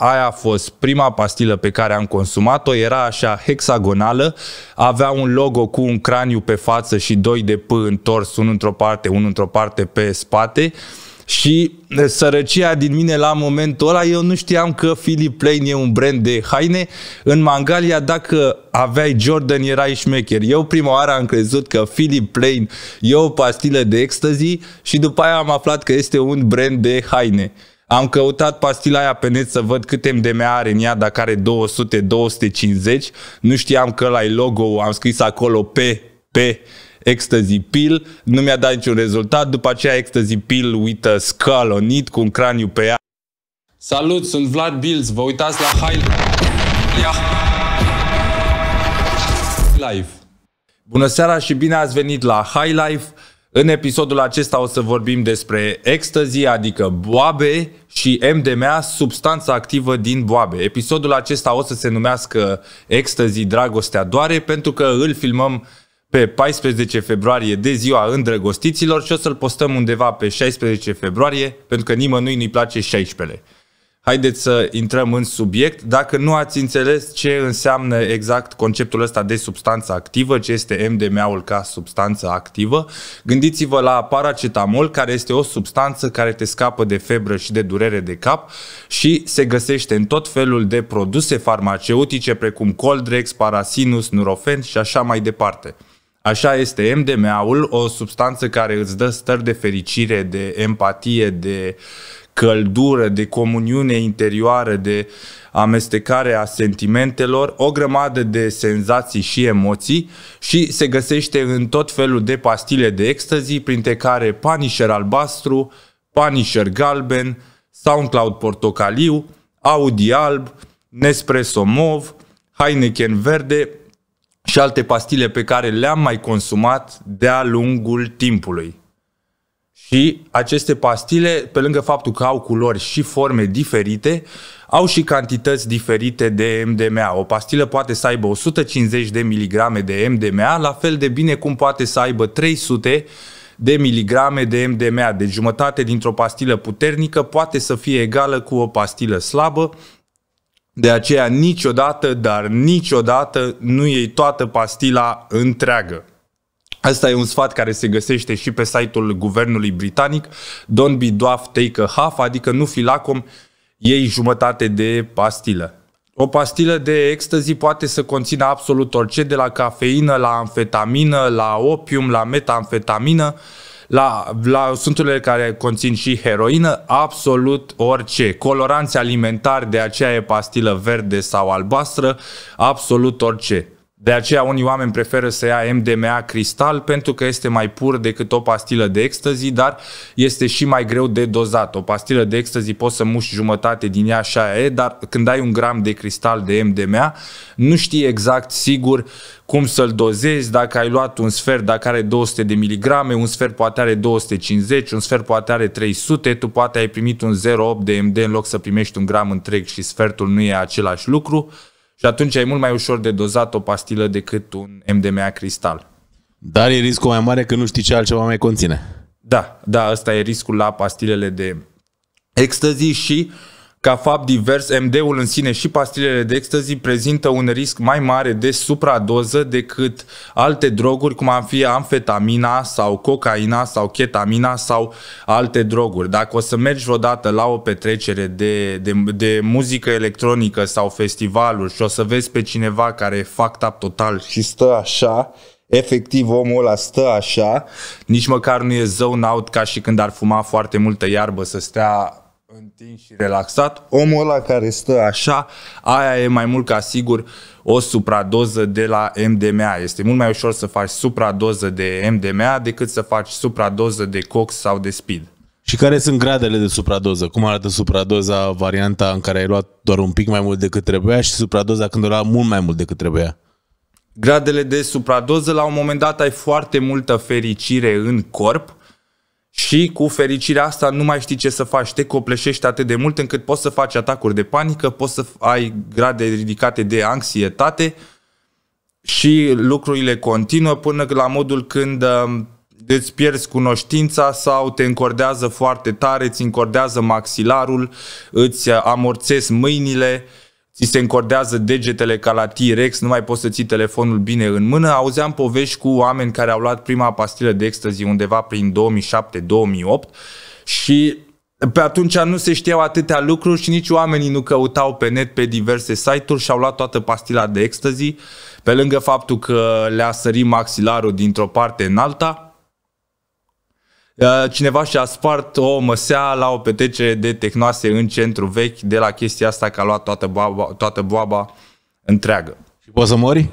aia a fost prima pastilă pe care am consumat-o, era așa hexagonală, avea un logo cu un craniu pe față și doi de P întors, unul într-o parte, unul într-o parte pe spate și eh, sărăcia din mine la momentul ăla, eu nu știam că Philip Lane e un brand de haine. În Mangalia, dacă aveai Jordan, erai șmecher. Eu prima oară am crezut că Philip Lane e o pastilă de ecstasy și după aia am aflat că este un brand de haine. Am căutat pastila aia pe net să văd câte MDMA are în ea, dacă are 200-250. Nu știam că la logo am scris acolo P, P, Ecstasy Pill. Nu mi-a dat niciun rezultat. După aceea Ecstasy Pill with a skull on it, cu un craniu pe ea. Salut, sunt Vlad Bills. Vă uitați la High Life. Bună seara și bine ați venit la High Life. În episodul acesta o să vorbim despre ecstasy, adică boabe și MDMA, substanța activă din boabe. Episodul acesta o să se numească Ecstasy, dragostea doare, pentru că îl filmăm pe 14 februarie de ziua îndrăgostiților și o să-l postăm undeva pe 16 februarie, pentru că nimănui nu-i place 16-le haideți să intrăm în subiect. Dacă nu ați înțeles ce înseamnă exact conceptul ăsta de substanță activă, ce este MDMA-ul ca substanță activă, gândiți-vă la paracetamol, care este o substanță care te scapă de febră și de durere de cap și se găsește în tot felul de produse farmaceutice precum Coldrex, Parasinus, Nurofen și așa mai departe. Așa este MDMA-ul, o substanță care îți dă stări de fericire, de empatie, de uh, căldură, de comuniune interioară, de amestecare a sentimentelor, o grămadă de senzații și emoții și se găsește în tot felul de pastile de ecstasy, printre care Punisher albastru, Punisher galben, SoundCloud portocaliu, Audi alb, Nespresso mov, Heineken verde și alte pastile pe care le-am mai consumat de-a lungul timpului. Și aceste pastile, pe lângă faptul că au culori și forme diferite, au și cantități diferite de MDMA. O pastilă poate să aibă 150 de miligrame de MDMA, la fel de bine cum poate să aibă 300 de miligrame de MDMA. Deci jumătate dintr-o pastilă puternică poate să fie egală cu o pastilă slabă, de aceea niciodată, dar niciodată nu iei toată pastila întreagă. Asta e un sfat care se găsește și pe site-ul guvernului britanic. Don't be daft, take a half, adică nu fi lacom, iei jumătate de pastilă. O pastilă de ecstasy poate să conțină absolut orice, de la cafeină, la amfetamină, la opium, la metamfetamină, la, la sunt care conțin și heroină, absolut orice. Coloranți alimentari, de aceea e pastilă verde sau albastră, absolut orice. De aceea unii oameni preferă să ia MDMA cristal pentru că este mai pur decât o pastilă de ecstasy, dar este și mai greu de dozat. O pastilă de ecstasy poți să muși jumătate din ea așa e, dar când ai un gram de cristal de MDMA, nu știi exact sigur cum să-l dozezi, dacă ai luat un sfert, dacă are 200 de miligrame, un sfert poate are 250, un sfert poate are 300, tu poate ai primit un 0,8 de MD în loc să primești un gram întreg și sfertul nu e același lucru. Și atunci e mult mai ușor de dozat o pastilă decât un MDMA cristal. Dar e riscul mai mare că nu știi ce altceva mai conține. Da, da, ăsta e riscul la pastilele de ecstasy și uh, ca fapt divers, MD-ul în sine și pastilele de ecstasy prezintă un risc mai mare de supradoză decât alte droguri, cum ar fi amfetamina sau cocaina sau ketamina sau alte droguri. Dacă o să mergi vreodată la o petrecere de, de, de muzică electronică sau festivaluri și o să vezi pe cineva care e fucked up total și stă așa, efectiv omul ăla stă așa, nici măcar nu e zone out ca și când ar fuma foarte multă iarbă să stea întins și relaxat, omul ăla care stă așa, aia e mai mult ca sigur o supradoză de la MDMA. Este mult mai ușor să faci supradoză de MDMA decât să faci supradoză de cox sau de speed. Și care sunt gradele de supradoză? Cum arată supradoza, varianta în care ai luat doar un pic mai mult decât trebuia și supradoza când o mult mai mult decât trebuia? Gradele de supradoză, la un moment dat ai foarte multă fericire în corp, și cu fericirea asta nu mai știi ce să faci, te copleșești atât de mult încât poți să faci atacuri de panică, poți să ai grade ridicate de anxietate și lucrurile continuă până la modul când um, îți pierzi cunoștința sau te încordează foarte tare, îți încordează maxilarul, îți uh, amorțezi mâinile, ți se încordează degetele ca la T-Rex, nu mai poți să ții telefonul bine în mână. Auzeam povești cu oameni care au luat prima pastilă de ecstasy undeva prin 2007-2008 și pe atunci nu se știau atâtea lucruri și nici oamenii nu căutau pe net pe diverse site-uri și au luat toată pastila de ecstasy, pe lângă faptul că le-a sărit maxilarul dintr-o parte în alta Uh, cineva și-a spart o măsea la o petrecere de tehnoase în centru vechi de la chestia asta că a luat toată boaba, toată boaba întreagă. Și poți să mori?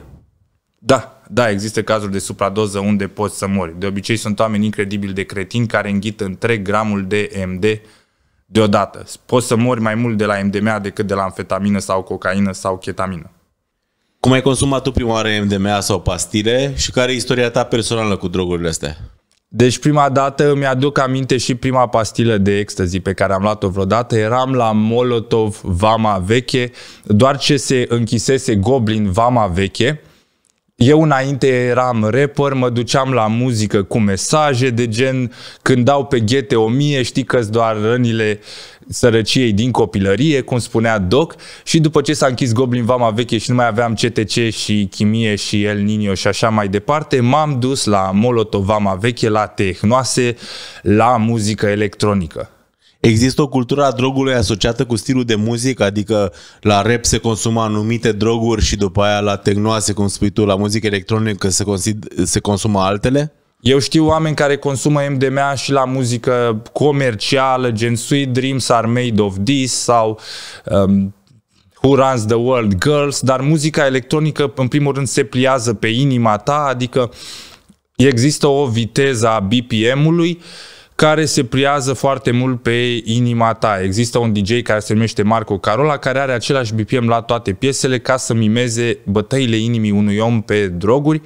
Da, da, există cazuri de supradoză unde poți să mori. De obicei sunt oameni incredibil de cretini care înghit întreg gramul de MD deodată. Poți să mori mai mult de la MDMA decât de la amfetamină sau cocaină sau ketamină. Cum ai consumat tu prima oară MDMA sau pastile și care e istoria ta personală cu drogurile astea? Deci prima dată îmi aduc aminte și prima pastilă de ecstasy pe care am luat-o vreodată. Eram la Molotov Vama Veche, doar ce se închisese Goblin Vama Veche eu înainte eram rapper, mă duceam la muzică cu mesaje de gen când dau pe ghete o mie, știi că doar rănile sărăciei din copilărie, cum spunea Doc, și după ce s-a închis Goblin Vama veche și nu mai aveam CTC și chimie și El Nino și așa mai departe, m-am dus la Molotov Vama veche, la tehnoase, la muzică electronică. Există o cultură a drogului asociată cu stilul de muzică, adică la rap se consumă anumite droguri și după aia la tehnoase, cum spui tu, la muzică electronică se, consid- se consumă altele? Eu știu oameni care consumă MDMA și la muzică comercială, gen Sweet Dreams Are Made of This sau um, Who Runs the World Girls, dar muzica electronică în primul rând se pliază pe inima ta, adică există o viteză a BPM-ului uh, care se priază foarte mult pe inima ta. Există un DJ care se numește Marco Carola, care are același BPM la toate piesele ca să mimeze bătăile inimii unui om pe droguri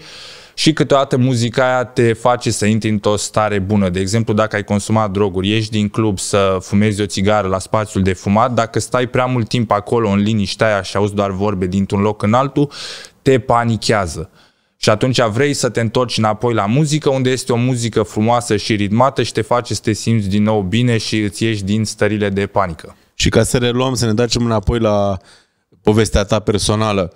și câteodată muzica aia te face să intri într-o stare bună. De exemplu, dacă ai consumat droguri, ieși din club să fumezi o țigară la spațiul de fumat, dacă stai prea mult timp acolo în liniștea aia și auzi doar vorbe dintr-un loc în altul, te panichează. Și atunci vrei să te întorci înapoi la muzică, unde este o muzică frumoasă și ritmată și te face să te simți din nou bine și îți ieși din stările de panică. Și ca să reluăm, să ne dăm înapoi la povestea ta personală.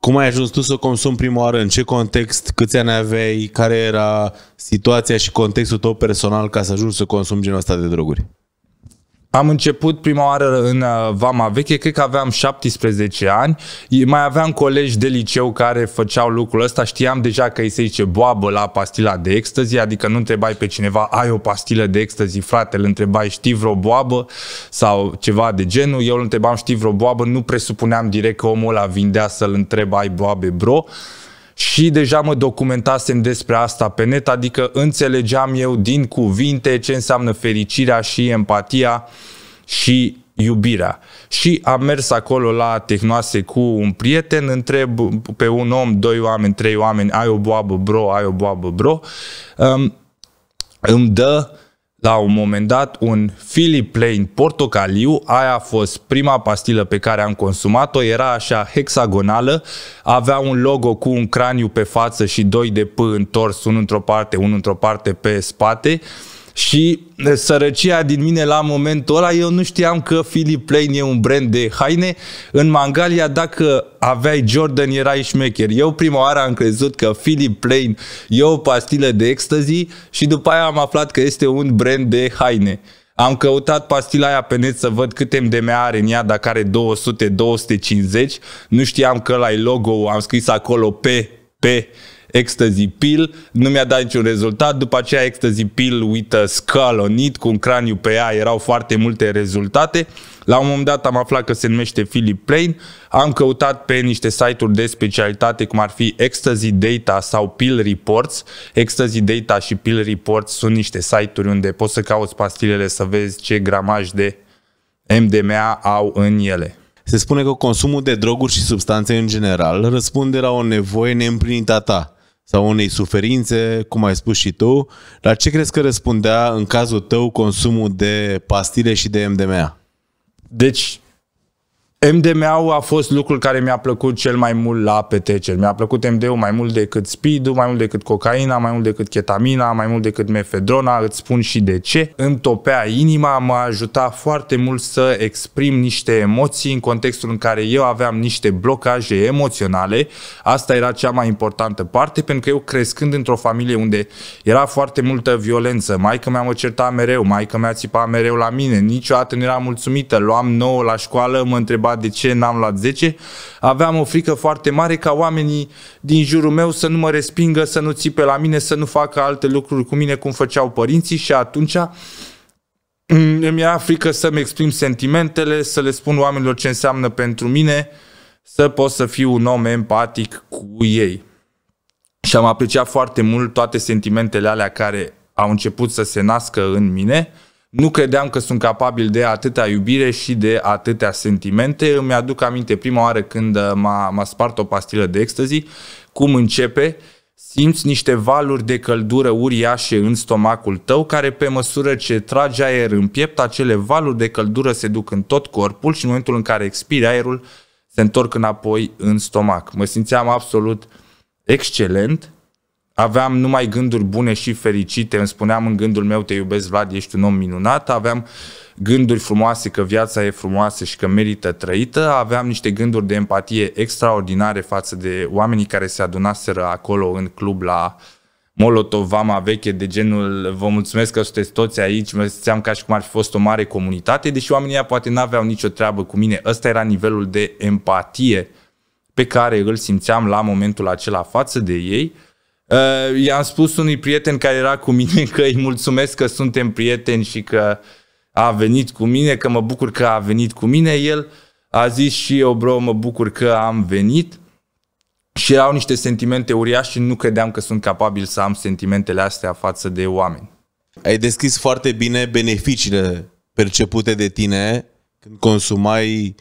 Cum ai ajuns tu să consumi prima oară? În ce context? Câți ani aveai? Care era situația și contextul tău personal ca să ajungi să consumi genul ăsta de droguri? Am început prima oară în uh, Vama Veche, cred că aveam 17 ani, mai aveam colegi de liceu care făceau lucrul ăsta, știam deja că îi se zice boabă la pastila de ecstasy, adică nu întrebai pe cineva, ai o pastilă de ecstasy, frate, îl întrebai, știi vreo boabă sau ceva de genul, eu îl întrebam, știi vreo boabă, nu presupuneam direct că omul ăla vindea să-l întreb, ai boabe, bro, și deja mă documentasem despre asta pe net, adică înțelegeam eu din cuvinte ce înseamnă fericirea și empatia și iubirea. Și am mers acolo la Tehnoase cu un prieten, întreb pe un om, doi oameni, trei oameni, ai o boabă bro, ai o boabă bro, um, îmi dă la un moment dat un Philip Plain portocaliu, aia a fost prima pastilă pe care am consumat-o, era așa hexagonală, avea un logo cu un craniu pe față și doi de P întors, unul într-o parte, unul într-o parte pe spate, uh, și sărăcia din mine la momentul ăla, eu nu știam că Philip Plain e un brand de haine. În Mangalia, dacă aveai Jordan, erai șmecher. Eu prima oară am crezut că Philip Plain e o pastilă de ecstasy și după aia am aflat că este un brand de haine. Am căutat pastila aia pe net să văd câte MDMA are în ea, dacă are 200-250. Nu știam că la logo am scris acolo P, P ecstasy pill, nu mi-a dat niciun rezultat, după aceea ecstasy pill with a skull on it, cu un craniu pe ea, erau foarte multe rezultate. La un moment dat am aflat că se numește Philip Plain, am căutat pe niște site-uri de specialitate, cum ar fi Ecstasy Data sau Pill Reports. Ecstasy Data și Pill Reports sunt niște site-uri unde poți să cauți pastilele să vezi ce gramaj de MDMA au în ele. Se spune că consumul de droguri și substanțe în general răspunde la o nevoie neîmplinită a ta, sau unei suferințe, cum ai spus și tu, la ce crezi că răspundea în cazul tău consumul de pastile și de MDMA? Deci, MDMA-ul a fost lucrul care mi-a plăcut cel mai mult la petreceri. Mi-a plăcut MD-ul mai mult decât speed mai mult decât cocaina, mai mult decât ketamina, mai mult decât mefedrona, îți spun și de ce. Îmi topea inima, m-a ajutat foarte mult să exprim niște emoții în contextul în care eu aveam niște blocaje emoționale. Asta era cea mai importantă parte, pentru că eu crescând într-o familie unde era foarte multă violență, Mai că mi mă certa mereu, mai că mi-a țipa mereu la mine, niciodată nu era mulțumită, luam nouă la școală, mă întreba de ce n-am luat 10, aveam o frică foarte mare ca oamenii din jurul meu să nu mă respingă, să nu țipe la mine, să nu facă alte lucruri cu mine cum făceau părinții și atunci mm, îmi era frică să-mi exprim sentimentele, să le spun oamenilor ce înseamnă pentru mine, să pot să fiu un om empatic cu ei. Și am apreciat foarte mult toate sentimentele alea care au început să se nască în mine nu credeam că sunt capabil de atâta iubire și de atâtea sentimente. Îmi aduc aminte prima oară când uh, m-a, m-a spart o pastilă de ecstasy, cum începe, simți niște valuri de căldură uriașe în stomacul tău, care pe măsură ce tragi aer în piept, acele valuri de căldură se duc în tot corpul și în momentul în care expiri aerul, se întorc înapoi în stomac. Mă simțeam absolut excelent, aveam numai gânduri bune și fericite, îmi spuneam în gândul meu te iubesc Vlad, ești un om minunat, aveam gânduri frumoase că viața e frumoasă și că merită trăită, aveam niște gânduri de empatie extraordinare față de oamenii care se adunaseră acolo în club la Molotov, Vama Veche, de genul vă mulțumesc că sunteți toți aici, mă simțeam ca și cum ar fi fost o mare comunitate, deși oamenii aia poate n-aveau nicio treabă cu mine, ăsta era nivelul de empatie pe care îl simțeam la momentul acela față de ei, Uh, i-am spus unui prieten care era cu mine că îi mulțumesc că suntem prieteni și că a venit cu mine, că mă bucur că a venit cu mine. El a zis și eu, bro, mă bucur că am venit. Și erau niște sentimente uriașe și nu credeam că sunt capabil să am sentimentele astea față de oameni. Ai deschis foarte bine beneficiile percepute de tine când consumai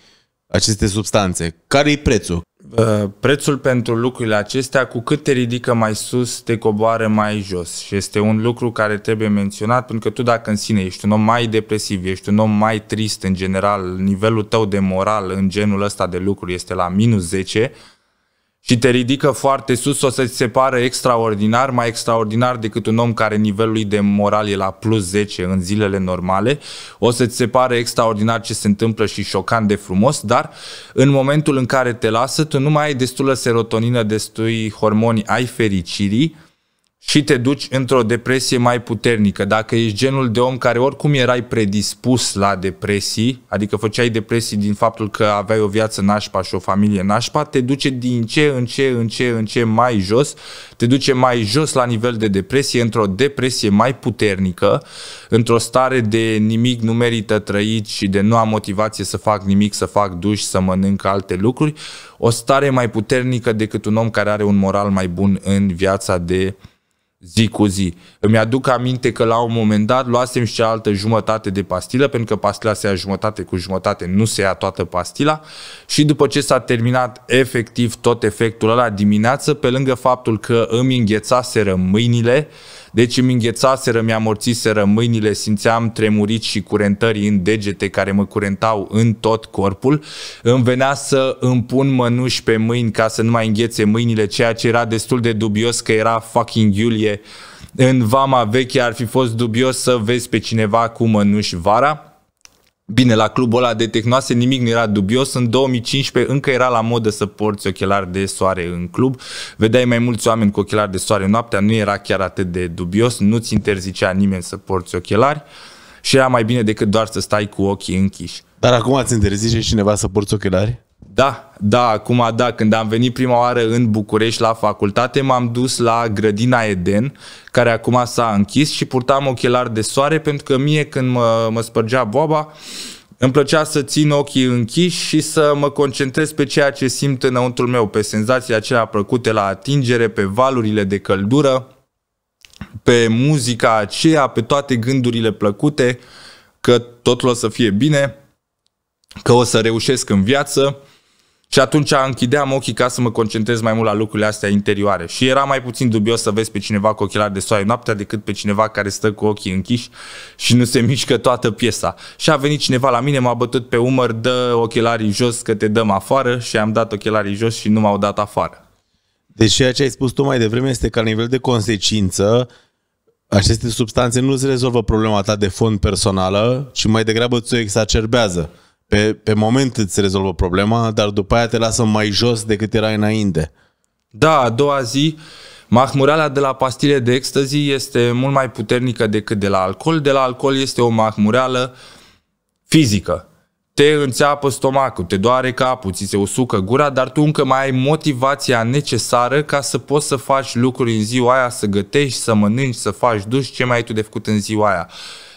aceste substanțe. Care-i prețul? Uh, prețul pentru lucrurile acestea, cu cât te ridică mai sus, te coboară mai jos. Și este un lucru care trebuie menționat, pentru că tu dacă în sine ești un om mai depresiv, ești un om mai trist în general, nivelul tău de moral în genul ăsta de lucruri este la minus 10, și te ridică foarte sus, o să-ți se pară extraordinar, mai extraordinar decât un om care nivelul lui de moral e la plus 10 în zilele normale, o să-ți se pară extraordinar ce se întâmplă și șocant de frumos, dar în momentul în care te lasă, tu nu mai ai destulă serotonină, destui hormoni ai fericirii, și te duci într-o depresie mai puternică. Dacă ești genul de om care oricum erai predispus la depresii, adică făceai depresii din faptul că aveai o viață nașpa și o familie nașpa, te duce din ce în ce în ce în ce mai jos, te duce mai jos la nivel de depresie, într-o depresie mai puternică, într-o stare de nimic nu merită trăit și de nu am motivație să fac nimic, să fac duș, să mănânc alte lucruri, o stare mai puternică decât un om care are un moral mai bun în viața de zi cu zi. Îmi aduc aminte că la un moment dat luasem și cealaltă jumătate de pastilă, pentru că pastila se ia jumătate cu jumătate, nu se ia toată pastila și după ce s-a terminat efectiv tot efectul ăla dimineață, pe lângă faptul că îmi înghețaseră mâinile, deci îmi înghețaseră, mi-amorțiseră mâinile, simțeam tremurici și curentări în degete care mă curentau în tot corpul. Îmi venea să îmi pun mănuși pe mâini ca să nu mai înghețe mâinile, ceea ce era destul de dubios că era fucking iulie în vama veche, ar fi fost dubios să vezi pe cineva cu mănuși vara. Bine, la clubul ăla de tehnoase nimic nu era dubios. În 2015 încă era la modă să porți ochelari de soare în club. Vedeai mai mulți oameni cu ochelari de soare noaptea, nu era chiar atât de dubios, nu-ți interzicea nimeni să porți ochelari și era mai bine decât doar să stai cu ochii închiși. Dar acum ați interzice cineva să porți ochelari? Da, da, acum da, când am venit prima oară în București la facultate, m-am dus la grădina Eden, care acum s-a închis și purtam ochelari de soare pentru că mie când mă, mă spărgea boaba, îmi plăcea să țin ochii închiși și să mă concentrez pe ceea ce simt înăuntrul meu, pe senzațiile acelea plăcute la atingere, pe valurile de căldură, pe muzica aceea, pe toate gândurile plăcute, că totul o să fie bine, că o să reușesc în viață și atunci închideam ochii ca să mă concentrez mai mult la lucrurile astea interioare. Și era mai puțin dubios să vezi pe cineva cu ochelari de soare noaptea decât pe cineva care stă cu ochii închiși și nu se mișcă toată piesa. Și a venit cineva la mine, m-a bătut pe umăr, dă ochelarii jos că te dăm afară și am dat ochelarii jos și nu m-au dat afară. Deci ceea ce ai spus tu mai devreme este că la nivel de consecință aceste substanțe nu îți rezolvă problema ta de fond personală, ci mai degrabă ți-o exacerbează. Pe, pe moment îți rezolvă problema, dar după aia te lasă mai jos decât erai înainte. Da, a doua zi, mahmureala de la pastile de ecstasy este mult mai puternică decât de la alcool. De la alcool este o mahmureală fizică. Te înțeapă stomacul, te doare capul, ți se usucă gura, dar tu încă mai ai motivația necesară ca să poți să faci lucruri în ziua aia, să gătești, să mănânci, să faci duș, ce mai ai tu de făcut în ziua aia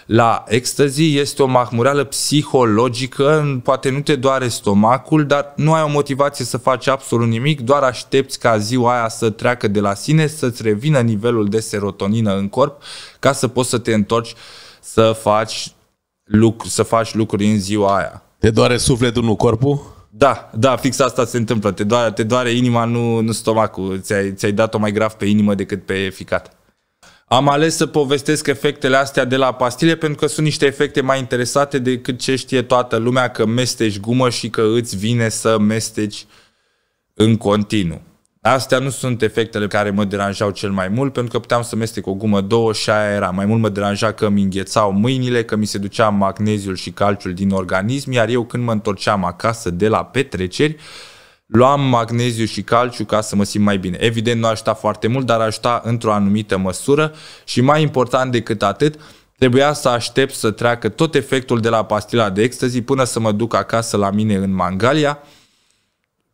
la ecstasy este o mahmureală psihologică, poate nu te doare stomacul, dar nu ai o motivație să faci absolut nimic, doar aștepți ca ziua aia să treacă de la sine, să-ți revină nivelul de serotonină în corp, ca să poți să te întorci să faci, lucru, să faci lucruri în ziua aia. Te doare sufletul, nu corpul? Da, da, fix asta se întâmplă. Te doare, te doare inima, nu, nu stomacul. Ți-ai, ți-ai dat-o mai grav pe inimă decât pe ficat. Am ales să povestesc efectele astea de la pastile pentru că sunt niște efecte mai interesate decât ce știe toată lumea că mesteci gumă și că îți vine să mesteci în continuu. Astea nu sunt efectele care mă deranjau cel mai mult, pentru că puteam să mestec o gumă două și aia era. Mai mult mă deranja că mi înghețau mâinile, că mi se ducea magneziul și calciul din organism, iar eu când mă întorceam acasă de la petreceri, luam magneziu și calciu ca să mă simt mai bine. Evident, nu ajuta foarte mult, dar ajuta într-o anumită măsură și mai important decât atât, trebuia să aștept să treacă tot efectul de la pastila de ecstasy până să mă duc acasă la mine în Mangalia,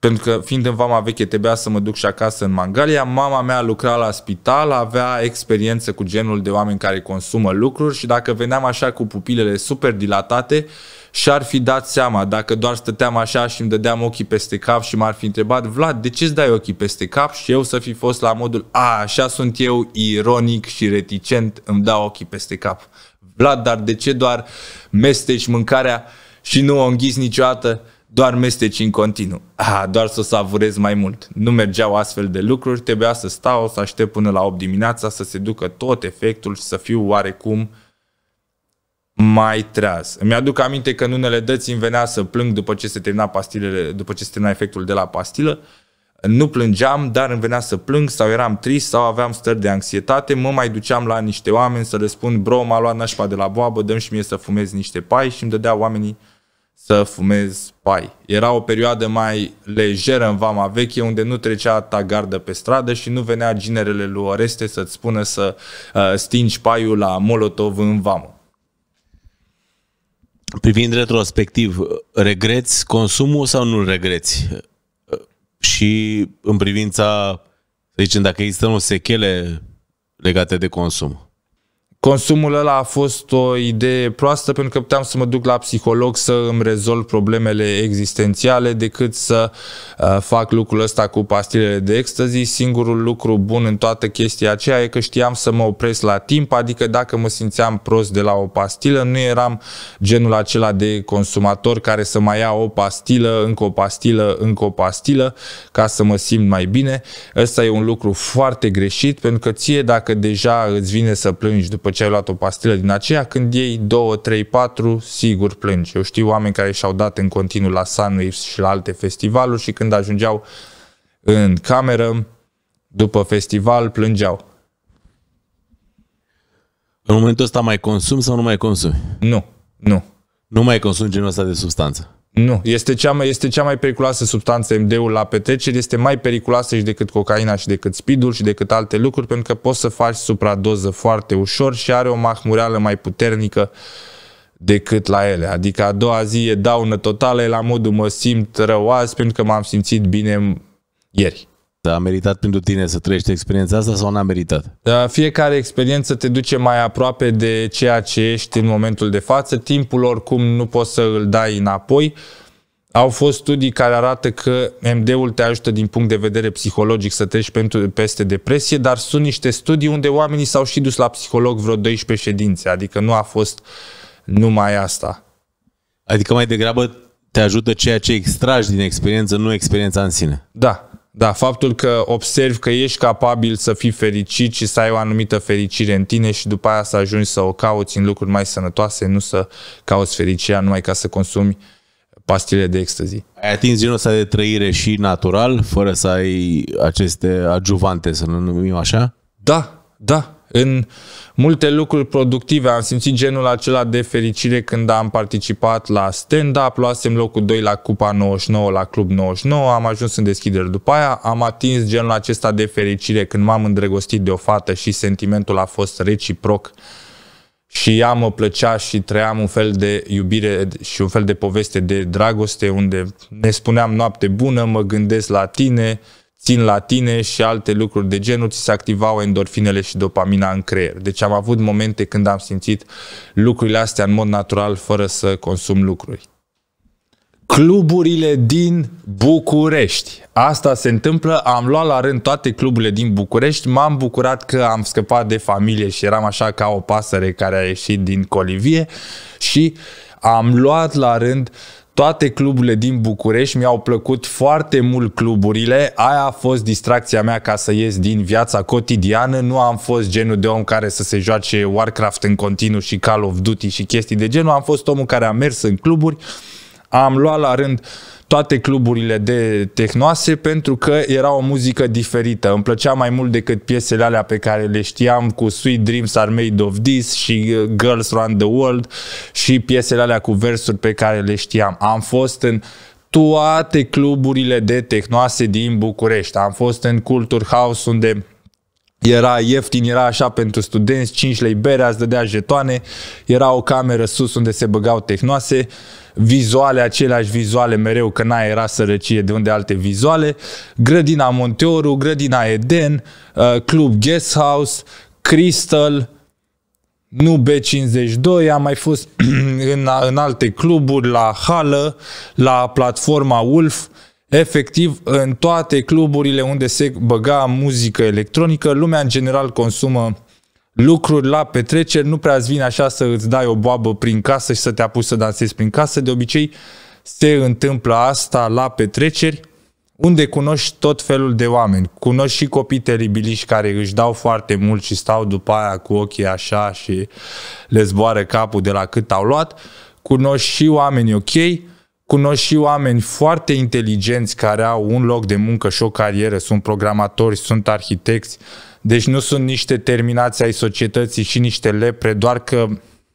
pentru că fiind în vama veche trebuia să mă duc și acasă în Mangalia, mama mea lucra la spital, avea experiență cu genul de oameni care consumă lucruri și dacă veneam așa cu pupilele super dilatate, și-ar fi dat seama dacă doar stăteam așa și îmi dădeam ochii peste cap și m-ar fi întrebat Vlad, de ce îți dai ochii peste cap? Și eu să fi fost la modul, a, așa sunt eu, ironic și reticent, îmi dau ochii peste cap. Vlad, dar de ce doar mesteci mâncarea și nu o înghiți niciodată? doar mesteci în continuu. Ah, doar să savurez mai mult. Nu mergeau astfel de lucruri, trebuia să stau, să aștept până la 8 dimineața, să se ducă tot efectul și să fiu oarecum mai treaz. Îmi aduc aminte că în unele dăți îmi venea să plâng după ce se termina pastilele, după ce se termina efectul de la pastilă. Nu plângeam, dar îmi venea să plâng sau eram trist sau aveam stări de anxietate. Mă mai duceam la niște oameni să le spun: bro, m-a luat nașpa de la boabă, dăm și mie să fumez niște pai și îmi dădea oamenii să fumezi pai. Era o perioadă mai lejeră în Vama Veche unde nu trecea gardă pe stradă și nu venea ginerele lui Oreste să-ți spună să uh, stingi paiul la Molotov în Vamă. Privind retrospectiv, regreți consumul sau nu regreți? Uh, și în privința, să zicem, dacă există o sechele legate de consum consumul ăla a fost o idee proastă pentru că puteam să mă duc la psiholog să îmi rezolv problemele existențiale decât să uh, fac lucrul ăsta cu pastilele de ecstasy. Singurul lucru bun în toată chestia aceea e că știam să mă opresc la timp, adică dacă mă simțeam prost de la o pastilă, nu eram genul acela de consumator care să mai ia o pastilă, încă o pastilă, încă o pastilă ca să mă simt mai bine. Ăsta e un lucru foarte greșit pentru că ție dacă deja îți vine să plângi după ce ai luat o pastilă din aceea, când iei 2, 3, 4, sigur plângi. Eu știu oameni care și-au dat în continuu la Sunwaves și la alte festivaluri și când ajungeau în cameră, după festival, plângeau. În momentul ăsta mai consum sau nu mai consumi? Nu, nu. Nu mai consumi genul ăsta de substanță? Nu, este cea mai, este cea mai periculoasă substanță MD-ul la petreceri, este mai periculoasă și decât cocaina și decât speed și decât alte lucruri, pentru că poți să faci supradoză foarte ușor și are o mahmureală mai puternică decât la ele. Adică a doua zi e daună totală, la modul mă simt rău azi pentru că m-am simțit bine ieri. A meritat pentru tine să trăiești experiența asta sau n-a meritat? Da, fiecare experiență te duce mai aproape de ceea ce ești în momentul de față. Timpul oricum nu poți să îl dai înapoi. Au fost studii care arată că MD-ul te ajută din punct de vedere psihologic să treci pentru, peste depresie, dar sunt niște studii unde oamenii s-au și dus la psiholog vreo 12 ședințe, adică nu a fost numai asta. Adică mai degrabă te ajută ceea ce extragi din experiență, nu experiența în sine. Da, da, faptul că observi că ești capabil să fii fericit și să ai o anumită fericire în tine și după aia să ajungi să o cauți în lucruri mai sănătoase, nu să cauți fericirea numai ca să consumi pastile de extazi. Ai atins genul ăsta de trăire și natural, fără să ai aceste adjuvante, să nu numim așa? Da, da, în multe lucruri productive am simțit genul acela de fericire când am participat la stand-up, luasem locul 2 la Cupa 99, la Club 99, am ajuns în deschidere după aia, am atins genul acesta de fericire când m-am îndrăgostit de o fată și sentimentul a fost reciproc și ea mă plăcea și trăiam un fel de iubire și un fel de poveste de dragoste unde ne spuneam noapte bună, mă gândesc la tine, țin la tine și alte lucruri de genul, ți se activau endorfinele și dopamina în creier. Deci am avut momente când am simțit lucrurile astea în mod natural, fără să consum lucruri. Cluburile din București. Asta se întâmplă, am luat la rând toate cluburile din București, m-am bucurat că am scăpat de familie și eram așa ca o pasăre care a ieșit din colivie și am luat la rând toate cluburile din București, mi-au plăcut foarte mult cluburile, aia a fost distracția mea ca să ies din viața cotidiană, nu am fost genul de om care să se joace Warcraft în continuu și Call of Duty și chestii de genul, am fost omul care a mers în cluburi, am luat la rând toate cluburile de tehnoase pentru că era o muzică diferită. Îmi plăcea mai mult decât piesele alea pe care le știam cu Sweet Dreams Are Made of This și uh, Girls Run the World și piesele alea cu versuri pe care le știam. Am fost în toate cluburile de tehnoase din București. Am fost în Culture House unde era ieftin, era așa pentru studenți, 5 lei bere, îți dădea jetoane, era o cameră sus unde se băgau tehnoase, vizuale, aceleași vizuale mereu, că n-a era sărăcie de unde alte vizuale, grădina Monteoru, grădina Eden, uh, club Guest House, Crystal, nu B52, am mai fost în, în alte cluburi, la hală, la platforma Wolf, efectiv în toate cluburile unde se băga muzică electronică, lumea în general consumă lucruri la petreceri, nu prea îți vine așa să îți dai o boabă prin casă și să te apuci să dansezi prin casă, de obicei se întâmplă asta la petreceri, unde cunoști tot felul de oameni. Cunoști și copii teribiliști care își dau foarte mult și stau după aia cu ochii așa și le zboară capul de la cât au luat. Cunoști și oameni ok, cunosc și oameni foarte inteligenți care au un loc de muncă și o carieră, sunt programatori, sunt arhitecți, deci nu sunt niște terminați ai societății și niște lepre, doar că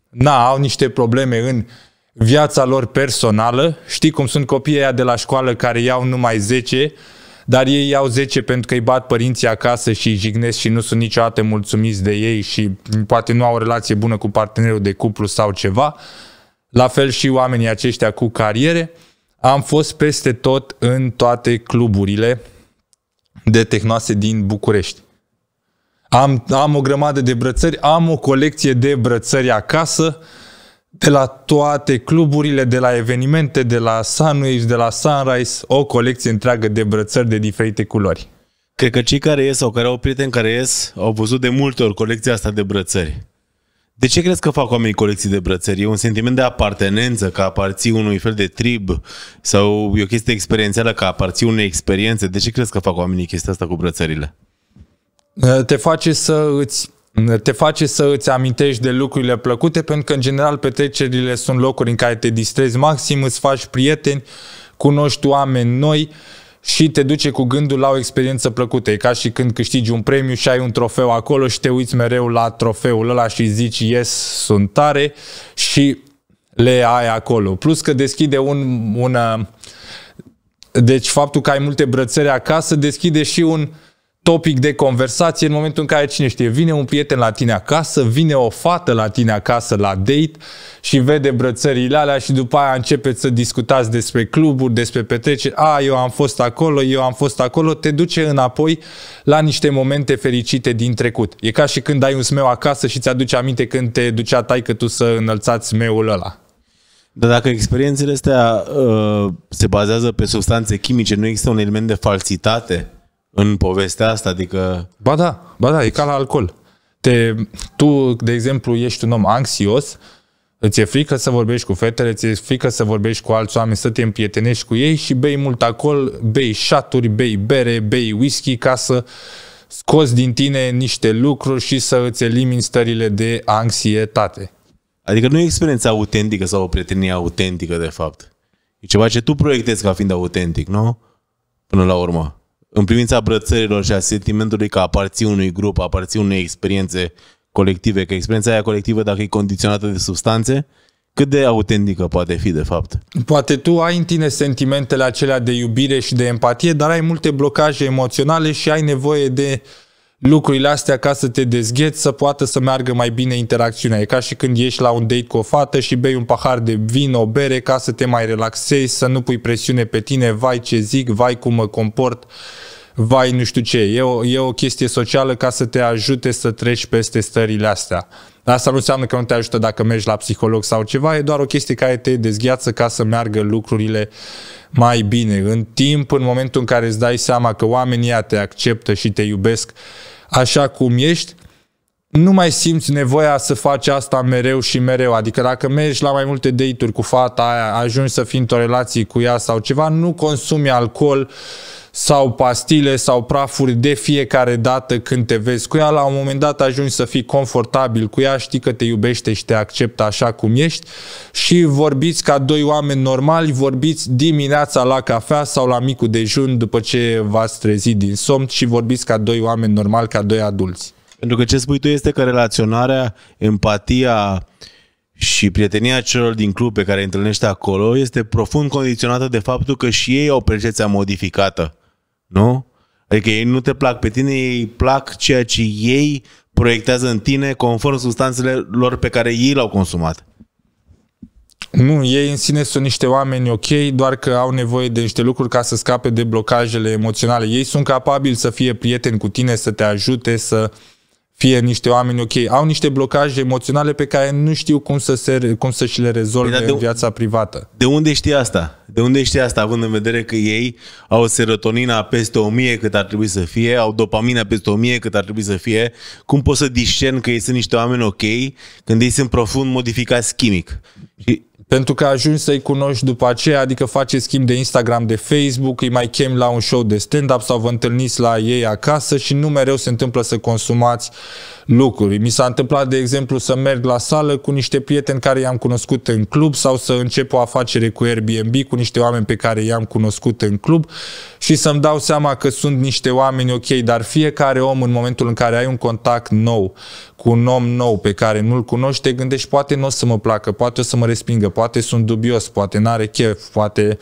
na, au niște probleme în viața lor personală. Știi cum sunt copiii aia de la școală care iau numai 10, dar ei iau 10 pentru că îi bat părinții acasă și îi jignesc și nu sunt niciodată mulțumiți de ei și poate nu au o relație bună cu partenerul de cuplu sau ceva la fel și oamenii aceștia cu cariere. Am fost peste tot în toate cluburile de tehnoase din București. Am, am o grămadă de brățări, am o colecție de brățări acasă, de la toate cluburile, de la evenimente, de la Sunwaves, de la Sunrise, o colecție întreagă de brățări de diferite culori. Cred că cei care ies sau care au prieteni care ies au văzut de multe ori colecția asta de brățări. De ce crezi că fac oamenii colecții de brățări? E un sentiment de apartenență, că aparții unui fel de trib sau e o chestie experiențială, că aparții unei experiențe. De ce crezi că fac oamenii chestia asta cu brățările? Ă, te face să îți te face să îți amintești de lucrurile plăcute, pentru că în general petrecerile sunt locuri în care te distrezi maxim, îți faci prieteni, cunoști oameni noi și te duce cu gândul la o experiență plăcută. E ca și când câștigi un premiu și ai un trofeu acolo și te uiți mereu la trofeul ăla și zici yes, sunt tare și le ai acolo. Plus că deschide un, un uh, deci faptul că ai multe brățări acasă deschide și un uh, topic de conversație în momentul în care, cine știe, vine un prieten la tine acasă, vine o fată la tine acasă la date și vede brățările alea și după aia începeți să discutați despre cluburi, despre petreceri, a, eu am fost acolo, eu am fost acolo, te duce înapoi la niște momente fericite din trecut. E ca și când ai un smeu acasă și ți-aduce aminte când te ducea taică tu să înălțați smeul ăla. Dar dacă experiențele astea uh, se bazează pe substanțe chimice, nu există un element de falsitate în povestea asta, adică... Ba da, ba da, e ca la alcool. Te, tu, de exemplu, ești un om anxios, îți e frică să vorbești cu fetele, îți e frică să vorbești cu alți oameni, să te împietenești cu ei și bei mult alcool, bei șaturi, bei bere, bei whisky ca să scoți din tine niște lucruri și să îți elimini stările de anxietate. Adică nu e experiența autentică sau o prietenie autentică, de fapt. E ceva ce tu proiectezi ca fiind autentic, nu? Până la urmă în privința brățărilor și a sentimentului că aparții unui grup, aparții unei experiențe colective, că experiența aia colectivă, dacă e condiționată de substanțe, cât de autentică poate fi de fapt. Poate tu ai în tine sentimentele acelea de iubire și de empatie, dar ai multe blocaje emoționale și ai nevoie de uh, lucrurile astea ca să te dezgheți, să poată să meargă mai bine interacțiunea. E ca și când ieși la un date cu o fată și bei un pahar de vin, o bere ca să te mai relaxezi, să nu pui presiune pe tine, vai ce zic, vai cum mă comport. Uh, vai nu știu ce. E o, e o chestie socială ca să te ajute să treci peste stările astea. Asta nu înseamnă că nu te ajută dacă mergi la psiholog sau ceva, e doar o chestie care te dezgheață ca să meargă lucrurile mai bine. În timp, în momentul în care îți dai seama că oamenii ea te acceptă și te iubesc așa cum ești, nu mai simți nevoia să faci asta mereu și mereu. Adică dacă mergi la mai multe date-uri cu fata aia, ajungi să fii într-o relație cu ea sau ceva, nu consumi alcool sau pastile sau prafuri de fiecare dată când te vezi cu ea, la un moment dat ajungi să fii confortabil cu ea, știi că te iubește și te acceptă așa cum ești și vorbiți ca doi oameni normali, vorbiți dimineața la cafea sau la micul dejun după ce v-ați trezit din somn și vorbiți ca doi oameni normali, ca doi adulți. Pentru că ce spui tu este că relaționarea, empatia, și prietenia celor din club pe care îi întâlnește acolo este profund condiționată de faptul că și ei au percepția modificată. Nu? Adică ei nu te plac pe tine, ei plac ceea ce ei proiectează în tine conform substanțele lor pe care ei l-au consumat. Nu, ei în sine sunt niște oameni ok, doar că au nevoie de niște lucruri ca să scape de blocajele emoționale. Ei sunt capabili să fie prieteni cu tine, să te ajute, să fie niște oameni, ok, au niște blocaje emoționale pe care nu știu cum să, se, cum să și le rezolve păi, de, în viața privată. De unde știi asta? De unde știi asta, având în vedere că ei au serotonina peste 1000 cât ar trebui să fie, au dopamina peste 1000 cât ar trebui să fie, cum poți să discern că ei sunt niște oameni ok când ei sunt profund modificați chimic? Și pentru că ajungi să-i cunoști după aceea, adică faceți schimb de Instagram, de Facebook, îi mai chem la un show de stand-up sau vă întâlniți la ei acasă și nu mereu se întâmplă să consumați lucruri. Mi s-a întâmplat, de exemplu, să merg la sală cu niște prieteni care i-am cunoscut în club sau să încep o afacere cu Airbnb cu niște oameni pe care i-am cunoscut în club și să-mi dau seama că sunt niște oameni ok, dar fiecare om în momentul în care ai un contact nou cu un om nou pe care nu-l cunoști, te gândești poate nu o să mă placă, poate o să mă respingă, poate sunt dubios, poate n-are chef, poate,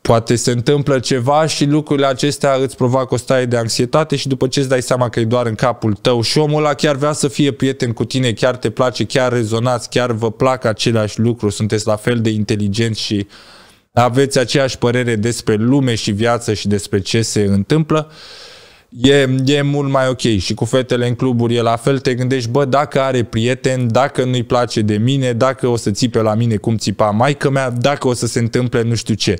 poate se întâmplă ceva și lucrurile acestea îți provoacă o stare de anxietate și după ce îți dai seama că e doar în capul tău și omul ăla chiar vrea să fie prieten cu tine, chiar te place, chiar rezonați, chiar vă plac același lucru, sunteți la fel de inteligenți și aveți aceeași părere despre lume și viață și despre ce se întâmplă, uh, e, e mult mai ok și cu fetele în cluburi e la fel, te gândești, bă, dacă are prieten, dacă nu-i place de mine, dacă o să țipe la mine cum țipa maică mea, dacă o să se întâmple nu știu ce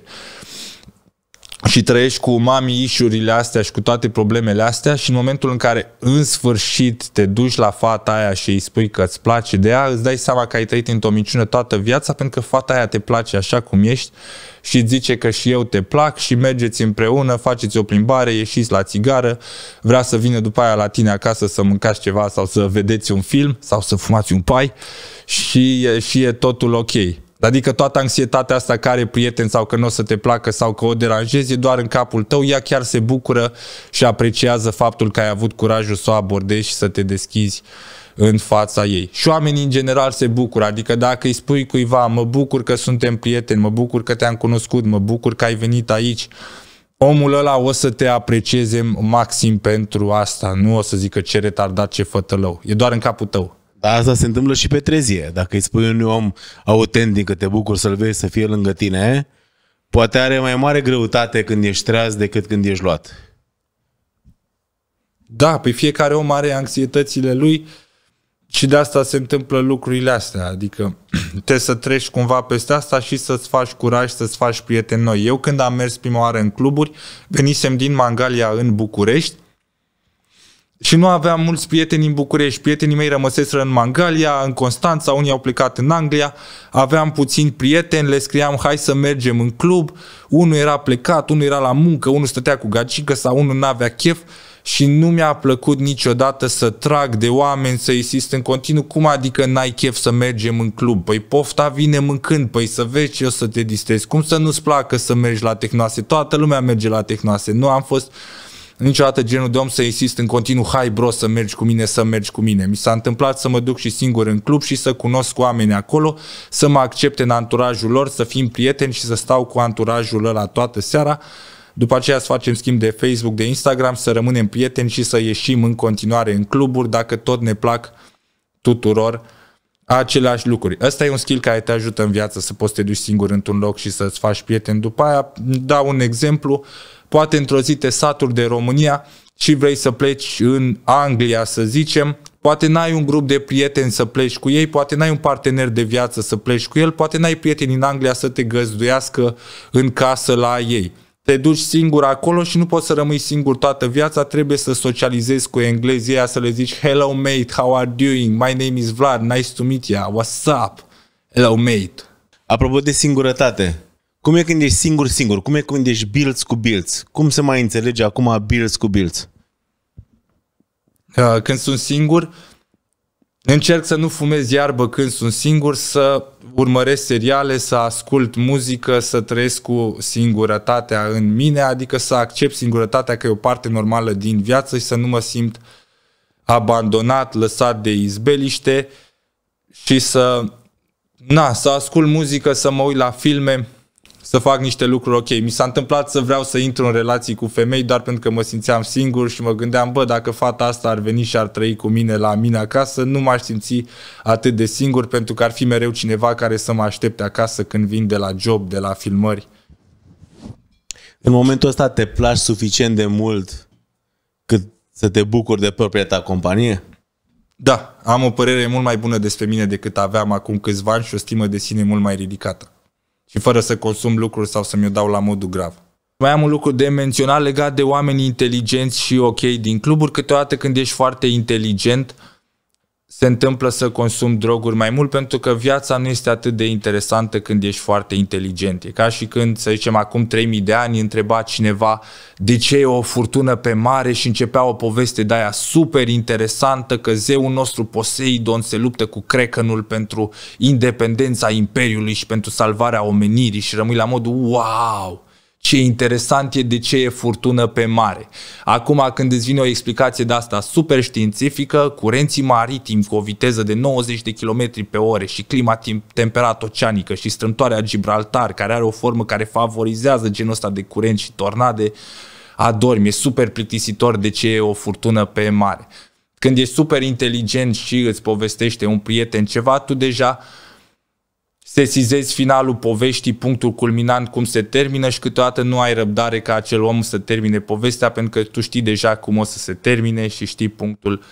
și trăiești cu mami ișurile astea și cu toate problemele astea și în momentul în care în sfârșit te duci la fata aia și îi spui că îți place de ea, îți dai seama că ai trăit într-o minciună toată viața pentru că fata aia te place așa cum ești și îți zice că și eu te plac și mergeți împreună, faceți o plimbare, ieșiți la țigară, vrea să vină după aia la tine acasă să mâncați ceva sau să vedeți un film sau să fumați un pai și, și e totul ok. Adică toată anxietatea asta care are prieten sau că nu o să te placă sau că o deranjezi e doar în capul tău, ea chiar se bucură și apreciază faptul că ai avut curajul să o abordezi și să te deschizi în fața ei. Și oamenii în general se bucură, adică dacă îi spui cuiva, mă bucur că suntem prieteni, mă bucur că te-am cunoscut, mă bucur că ai venit aici, omul ăla o să te aprecieze maxim pentru asta, nu o să zică ce retardat, ce fătălău, e doar în capul tău. Dar asta se întâmplă și pe trezie. Dacă îi spui unui om autentic că te bucur să-l vezi să fie lângă tine, poate are mai mare greutate când ești treaz decât când ești luat. Da, pe păi fiecare om are anxietățile lui și de asta se întâmplă lucrurile astea. Adică trebuie să treci cumva peste asta și să-ți faci curaj, să-ți faci prieteni noi. Eu când am mers prima oară în cluburi, venisem din Mangalia în București și nu aveam mulți prieteni în București, prietenii mei rămăseseră în Mangalia, în Constanța, unii au plecat în Anglia, aveam puțini prieteni, le scriam hai să mergem în club, unul era plecat, unul era la muncă, unul stătea cu gacică sau unul n-avea chef și nu mi-a plăcut niciodată să trag de oameni, să insist în continuu, cum adică n-ai chef să mergem în club? Păi pofta vine mâncând, păi să vezi ce o să te distrezi, cum să nu-ți placă să mergi la tehnoase? Toată lumea merge la tehnoase, nu am fost niciodată genul de om să insist în continuu, hai bro să mergi cu mine, să mergi cu mine. Mi s-a întâmplat să mă duc și singur în club și să cunosc oameni acolo, să mă accepte în anturajul lor, să fim prieteni și să stau cu anturajul ăla toată seara. După aceea să facem schimb de Facebook, de Instagram, să rămânem prieteni și să ieșim în continuare în cluburi dacă tot ne plac tuturor aceleași lucruri. Ăsta e un skill care te ajută în viață să poți să te duci singur într-un loc și să-ți faci prieteni. După aia, dau un exemplu, uh, poate într-o zi te saturi de România și vrei să pleci în Anglia, să zicem, poate n-ai un grup de prieteni să pleci cu ei, poate n-ai un partener de viață să pleci cu el, poate n-ai prieteni în Anglia să te găzduiască în casă la ei. Te duci singur acolo și nu poți să rămâi singur toată viața, trebuie să socializezi cu englezii să le zici Hello mate, how are you doing? My name is Vlad, nice to meet you, what's up? Hello mate. Apropo de singurătate, cum e când ești singur, singur? Cum e când ești bilț cu bilț? Cum se mai înțelege acum bilț cu bilț? Când sunt singur, încerc să nu fumez iarbă când sunt singur, să urmăresc seriale, să ascult muzică, să trăiesc cu singurătatea în mine, adică să accept singurătatea că e o parte normală din viață și să nu mă simt abandonat, lăsat de izbeliște și să, na, să ascult muzică, să mă uit la filme, să fac niște lucruri ok. Mi s-a întâmplat să vreau să intru în relații cu femei doar pentru că mă simțeam singur și mă gândeam, bă, dacă fata asta ar veni și ar trăi cu mine la mine acasă, nu m-aș simți atât de singur pentru că ar fi mereu cineva care să mă aștepte acasă când vin de la job, de la filmări. În momentul ăsta te placi suficient de mult cât să te bucuri de propria ta companie? Da, am o părere mult mai bună despre mine decât aveam acum câțiva ani și o stimă de sine mult mai ridicată și fără să consum lucruri sau să mi-o dau la modul grav. Mai am un lucru de menționat legat de oameni inteligenți și ok din cluburi. Câteodată când ești foarte inteligent, uh, se întâmplă să consum droguri mai mult pentru că viața nu este atât de interesantă când ești foarte inteligent. E ca și când, să zicem, acum 3000 de ani întreba cineva de ce e o furtună pe mare și începea o poveste de aia super interesantă că zeul nostru Poseidon se luptă cu crecănul pentru independența imperiului și pentru salvarea omenirii și rămâi la modul wow! ce interesant e de ce e furtună pe mare. Acum când îți vine o explicație de asta super științifică, curenții maritimi cu o viteză de 90 de km pe ore și clima temperat oceanică și strâmtoarea Gibraltar, care are o formă care favorizează genul ăsta de curent și tornade, adormi, e super plictisitor de ce e o furtună pe mare. Când e super inteligent și îți povestește un prieten ceva, tu deja sesizezi finalul poveștii, punctul culminant, cum se termină și câteodată nu ai răbdare ca acel om să termine povestea pentru că tu știi deja cum o să se termine și știi punctul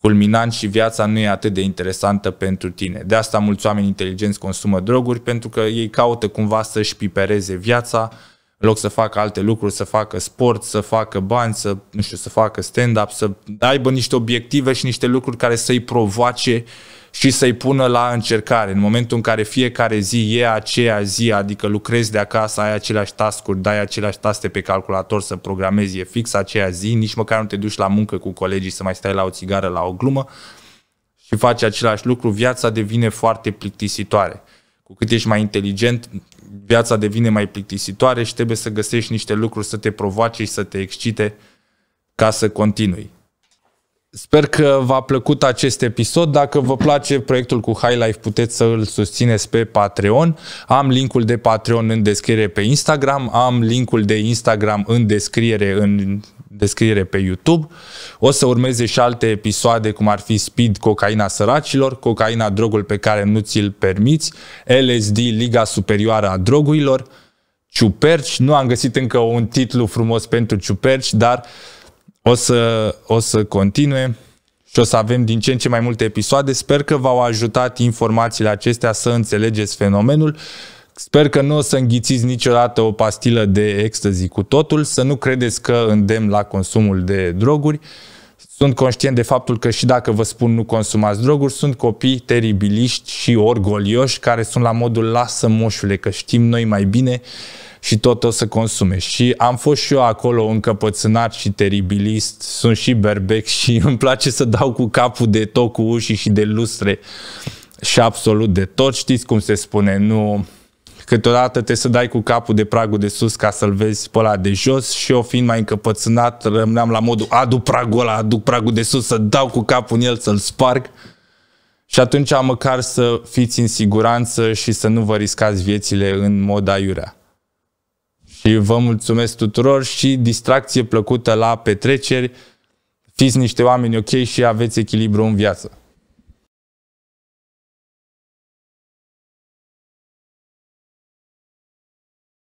culminant și viața nu e atât de interesantă pentru tine. De asta mulți oameni inteligenți consumă droguri pentru că ei caută cumva să-și pipereze viața în loc să facă alte lucruri, să facă sport, să facă bani, să, nu știu, să facă stand-up, să aibă niște obiective și niște lucruri care să-i provoace uh, și să-i pună la încercare. În momentul în care fiecare zi e aceea zi, adică lucrezi de acasă, ai aceleași tascuri, dai aceleași taste pe calculator să programezi, e fix aceea zi, nici măcar nu te duci la muncă cu colegii să mai stai la o țigară, la o glumă și faci același lucru, viața devine foarte plictisitoare. Cu cât ești mai inteligent, viața devine mai plictisitoare și trebuie să găsești niște lucruri să te provoace și să te excite ca să continui. Sper că v-a plăcut acest episod. Dacă vă place proiectul cu High Life, puteți să îl susțineți pe Patreon. Am linkul de Patreon în descriere pe Instagram, am linkul de Instagram în descriere în descriere pe YouTube. O să urmeze și alte episoade cum ar fi Speed, cocaina săracilor, cocaina drogul pe care nu ți-l permiți, LSD, Liga Superioară a Drogurilor, Ciuperci, nu am găsit încă un titlu frumos pentru Ciuperci, dar uh, o să, o să continue și o să avem din ce în ce mai multe episoade. Sper că v-au ajutat informațiile acestea să înțelegeți fenomenul. Sper că nu o să înghițiți niciodată o pastilă de ecstasy cu totul, să nu credeți că îndemn la consumul de droguri. Sunt conștient de faptul că și dacă vă spun nu consumați droguri, sunt copii teribiliști și orgolioși care sunt la modul lasă moșule că știm noi mai bine și tot o să consume. Și am fost și eu acolo încăpățânat și teribilist, sunt și berbec și îmi place să dau cu capul de tot, cu ușii și de lustre și absolut de tot. Știți cum se spune, nu... Câteodată te să dai cu capul de pragul de sus ca să-l vezi pe ăla de jos și eu fiind mai încăpățânat rămâneam la modul adu pragul ăla, adu pragul de sus, să dau cu capul în el, să-l sparg. Și atunci măcar să fiți în siguranță și să nu vă riscați viețile în mod aiurea. Și vă mulțumesc tuturor și distracție plăcută la petreceri. Fiți niște oameni ok și aveți echilibru în viață.